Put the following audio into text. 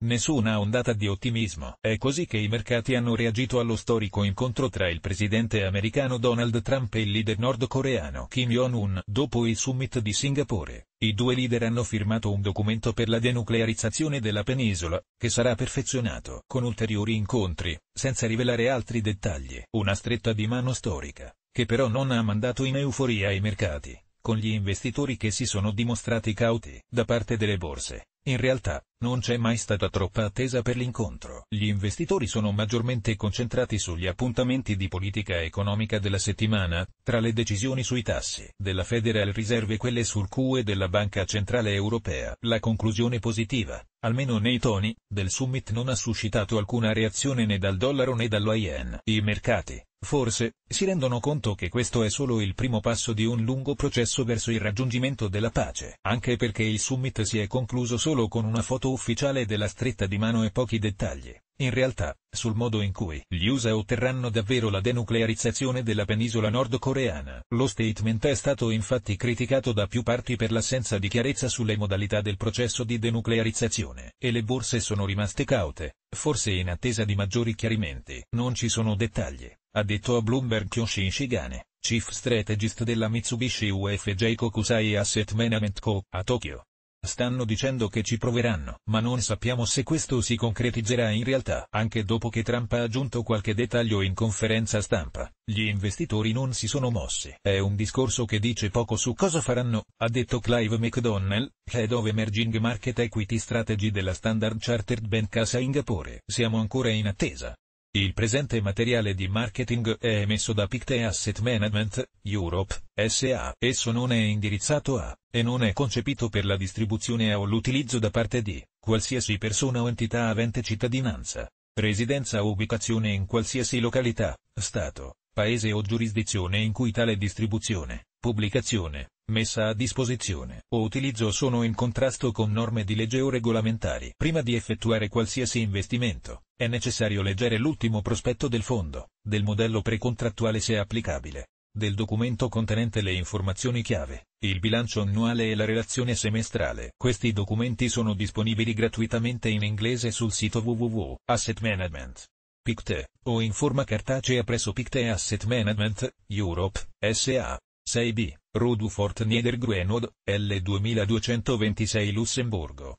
Nessuna ondata di ottimismo. È così che i mercati hanno reagito allo storico incontro tra il presidente americano Donald Trump e il leader nordcoreano Kim Jong-un. Dopo il summit di Singapore, i due leader hanno firmato un documento per la denuclearizzazione della penisola, che sarà perfezionato con ulteriori incontri, senza rivelare altri dettagli. Una stretta di mano storica, che però non ha mandato in euforia i mercati, con gli investitori che si sono dimostrati cauti da parte delle borse. In realtà, non c'è mai stata troppa attesa per l'incontro. Gli investitori sono maggiormente concentrati sugli appuntamenti di politica economica della settimana, tra le decisioni sui tassi della Federal Reserve e quelle sul QE della Banca Centrale Europea. La conclusione positiva, almeno nei toni, del summit non ha suscitato alcuna reazione né dal dollaro né dallo yen. I mercati, Forse, si rendono conto che questo è solo il primo passo di un lungo processo verso il raggiungimento della pace, anche perché il summit si è concluso solo con una foto foto ufficiale della stretta di mano e pochi dettagli, in realtà, sul modo in cui gli USA otterranno davvero la denuclearizzazione della penisola nordcoreana. Lo statement è stato infatti criticato da più parti per l'assenza di chiarezza sulle modalità del processo di denuclearizzazione, e le borse sono rimaste caute, forse in attesa di maggiori chiarimenti. Non ci sono dettagli, ha detto a Bloomberg Kyoshin Shigane, chief strategist della Mitsubishi UFJ Kokusai Asset Management Co. a Tokyo. Stanno dicendo che ci proveranno, ma non sappiamo se questo si concretizzerà in realtà. Anche dopo che Trump ha aggiunto qualche dettaglio in conferenza stampa, gli investitori non si sono mossi. È un discorso che dice poco su cosa faranno, ha detto Clive McDonnell, Head of Emerging Market Equity Strategy della Standard Chartered Bank a Singapore. Siamo ancora in attesa. Il presente materiale di marketing è emesso da Picte Asset Management, Europe, SA. Esso non è indirizzato a, e non è concepito per la distribuzione o l'utilizzo da parte di, qualsiasi persona o entità avente cittadinanza, residenza o ubicazione in qualsiasi località, stato, paese o giurisdizione in cui tale distribuzione, pubblicazione, messa a disposizione o utilizzo sono in contrasto con norme di legge o regolamentari. Prima di effettuare qualsiasi investimento, è necessario leggere l'ultimo prospetto del fondo, del modello precontrattuale se applicabile, del documento contenente le informazioni chiave, il bilancio annuale e la relazione semestrale. Questi documenti sono disponibili gratuitamente in inglese sul sito www.assetmanagement.pict o in forma cartacea presso Picte Asset Management, Europe, SA. 6B, Rudufort du Fort Niedergrenod, L2226 Lussemburgo